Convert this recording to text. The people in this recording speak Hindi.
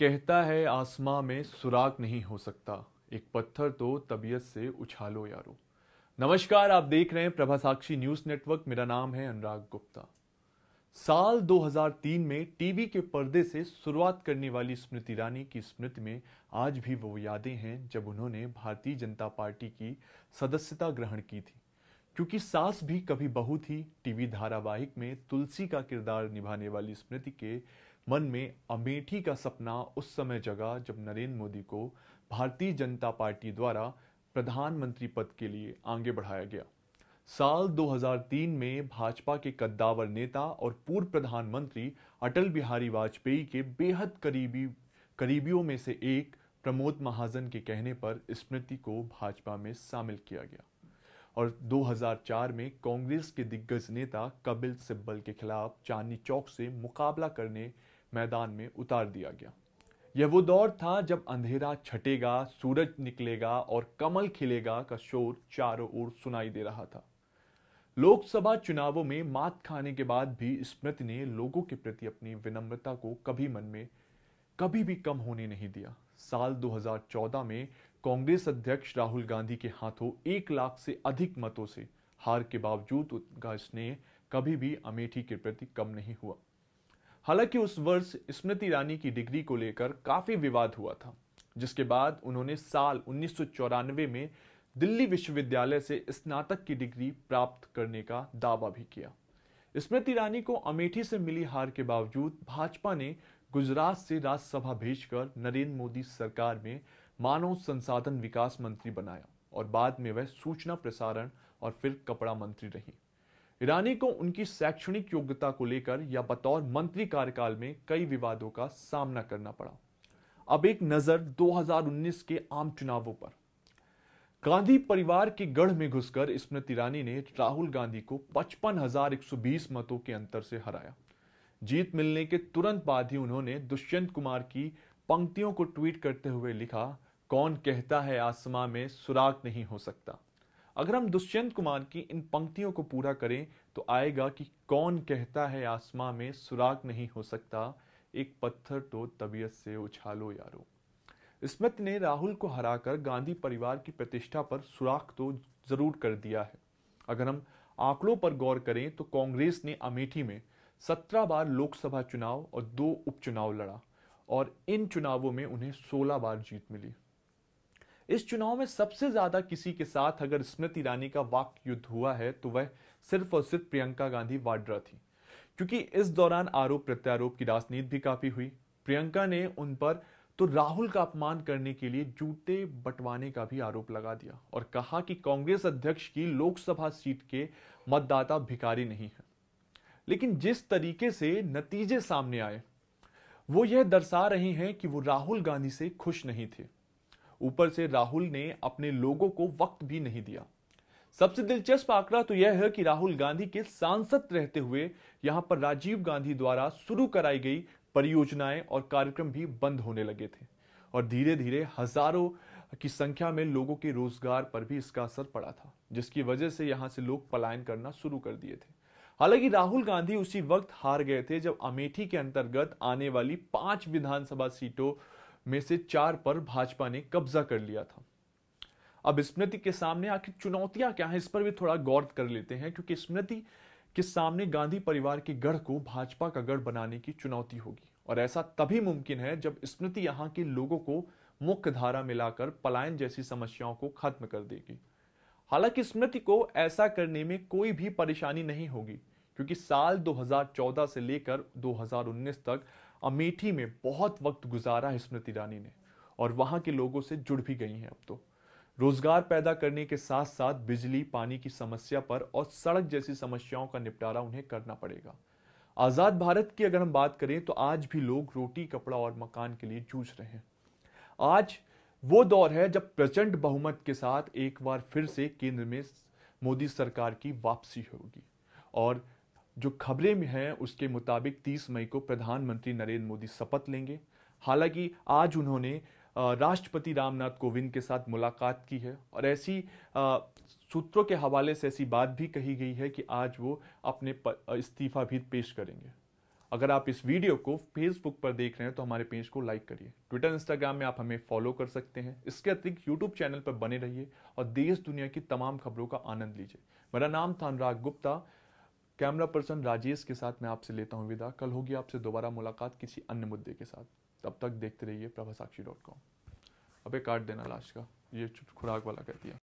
कहता है आसमां में सुराग नहीं हो सकता एक पत्थर तो तबीयत से उछालो यारो नमस्कार आप देख रहे हैं प्रभा साक्षी न्यूज नेटवर्क मेरा नाम है अनुराग गुप्ता साल 2003 में टीवी के पर्दे से शुरुआत करने वाली स्मृति ईरानी की स्मृति में आज भी वो यादें हैं जब उन्होंने भारतीय जनता पार्टी की सदस्यता ग्रहण की थी क्योंकि सास भी कभी बहू थी टीवी धारावाहिक में तुलसी का किरदार निभाने वाली स्मृति के मन में अमेठी का सपना उस समय जगा जब नरेंद्र मोदी को भारतीय जनता पार्टी द्वारा प्रधानमंत्री पद के लिए आगे बढ़ाया गया साल 2003 में भाजपा के कद्दावर नेता और पूर्व प्रधानमंत्री अटल बिहारी वाजपेयी के बेहद करीबी करीबियों में से एक प्रमोद महाजन के कहने पर स्मृति को भाजपा में शामिल किया गया और 2004 में कांग्रेस के दिग्गज नेता कपिल सिब्बल के खिलाफ चांदनी चौक से मुकाबला करने मैदान में उतार दिया गया यह वो दौर था जब अंधेरा छटेगा सूरज निकलेगा और कमल खिलेगा का शोर चारों ओर सुनाई दे रहा था लोकसभा चुनावों में मात खाने के बाद भी स्मृति ने लोगों के प्रति अपनी विनम्रता को कभी मन में कभी भी कम होने नहीं दिया साल 2014 में कांग्रेस अध्यक्ष राहुल गांधी के हाथों एक लाख से अधिक मतों से हार के बावजूद उनका स्नेह कभी भी अमेठी के प्रति कम नहीं हुआ हालांकि उस वर्ष स्मृति ईरानी की डिग्री को लेकर काफ़ी विवाद हुआ था जिसके बाद उन्होंने साल उन्नीस में दिल्ली विश्वविद्यालय से स्नातक की डिग्री प्राप्त करने का दावा भी किया स्मृति ईरानी को अमेठी से मिली हार के बावजूद भाजपा ने गुजरात से राज्यसभा भेजकर नरेंद्र मोदी सरकार में मानव संसाधन विकास मंत्री बनाया और बाद में वह सूचना प्रसारण और फिर कपड़ा मंत्री रही ईरानी को उनकी शैक्षणिक योग्यता को लेकर या बतौर मंत्री कार्यकाल में कई विवादों का सामना करना पड़ा अब एक नजर 2019 के आम चुनावों पर गांधी परिवार के गढ़ में घुसकर स्मृति ईरानी ने राहुल गांधी को 55,120 मतों के अंतर से हराया जीत मिलने के तुरंत बाद ही उन्होंने दुष्यंत कुमार की पंक्तियों को ट्वीट करते हुए लिखा कौन कहता है आसमां में सुराग नहीं हो सकता अगर हम दुष्यंत कुमार की इन पंक्तियों को पूरा करें तो आएगा कि कौन कहता है आसमां में सुराग नहीं हो सकता एक पत्थर तो तबीयत से उछालो यारो स्मित ने राहुल को हराकर गांधी परिवार की प्रतिष्ठा पर सुराख तो जरूर कर दिया है अगर हम आंकड़ों पर गौर करें तो कांग्रेस ने अमेठी में सत्रह बार लोकसभा चुनाव और दो उपचुनाव लड़ा और इन चुनावों में उन्हें सोलह बार जीत मिली इस चुनाव में सबसे ज्यादा किसी के साथ अगर स्मृति ईरानी का वाक युद्ध हुआ है तो वह सिर्फ और सिर्फ प्रियंका गांधी वाड्रा थी क्योंकि इस दौरान आरोप प्रत्यारोप की राजनीति भी काफी हुई प्रियंका ने उन पर तो राहुल का अपमान करने के लिए जूते बंटवाने का भी आरोप लगा दिया और कहा कि कांग्रेस अध्यक्ष की लोकसभा सीट के मतदाता भिकारी नहीं है लेकिन जिस तरीके से नतीजे सामने आए वो यह दर्शा रहे हैं कि वो राहुल गांधी से खुश नहीं थे ऊपर से राहुल ने अपने लोगों को वक्त भी नहीं दिया सबसे दिलचस्प आंकड़ा तो यह है कि राहुल गांधी के सांसद रहते हुए यहां पर राजीव गांधी द्वारा शुरू कराई गई परियोजनाएं और कार्यक्रम भी बंद होने लगे थे और धीरे धीरे हजारों की संख्या में लोगों के रोजगार पर भी इसका असर पड़ा था जिसकी वजह से यहां से लोग पलायन करना शुरू कर दिए थे हालांकि राहुल गांधी उसी वक्त हार गए थे जब अमेठी के अंतर्गत आने वाली पांच विधानसभा सीटों में से चार पर भाजपा ने कब्जा कर लिया था अब स्मृति के सामने आखिर चुनौतियां क्या है इस पर भी थोड़ा गौर कर लेते हैं क्योंकि स्मृति के सामने गांधी परिवार के गढ़ को भाजपा का गढ़ बनाने की चुनौती होगी और ऐसा तभी मुमकिन है जब स्मृति यहाँ के लोगों को मुख्य धारा मिलाकर पलायन जैसी समस्याओं को खत्म कर देगी हालांकि स्मृति को ऐसा करने में कोई भी परेशानी नहीं होगी क्योंकि साल 2014 से लेकर 2019 तक अमेठी में बहुत वक्त गुजारा है स्मृति ईरानी ने और वहाँ के लोगों से जुड़ भी गई हैं अब तो रोजगार पैदा करने के साथ साथ बिजली पानी की समस्या पर और सड़क जैसी समस्याओं का निपटारा उन्हें करना पड़ेगा आज़ाद भारत की अगर हम बात करें तो आज भी लोग रोटी कपड़ा और मकान के लिए जूझ रहे हैं आज वो दौर है जब प्रचंड बहुमत के साथ एक बार फिर से केंद्र में मोदी सरकार की वापसी होगी और जो खबरें में हैं उसके मुताबिक 30 मई को प्रधानमंत्री नरेंद्र मोदी शपथ लेंगे हालांकि आज उन्होंने राष्ट्रपति रामनाथ कोविंद के साथ मुलाकात की है और ऐसी सूत्रों के हवाले से ऐसी बात भी कही गई है कि आज वो अपने इस्तीफा भी पेश करेंगे अगर आप इस वीडियो को फेसबुक पर देख रहे हैं तो हमारे पेज को लाइक करिए ट्विटर इंस्टाग्राम में आप हमें फॉलो कर सकते हैं इसके अतिरिक्त यूट्यूब चैनल पर बने रहिए और देश दुनिया की तमाम खबरों का आनंद लीजिए मेरा नाम था अनुराग गुप्ता कैमरा पर्सन राजेश के साथ मैं आपसे लेता हूँ विदा कल होगी आपसे दोबारा मुलाकात किसी अन्य मुद्दे के साथ तब तक देखते रहिए प्रभासाक्षी डॉट कॉम अबे काट देना लाश का ये खुराक वाला कर दिया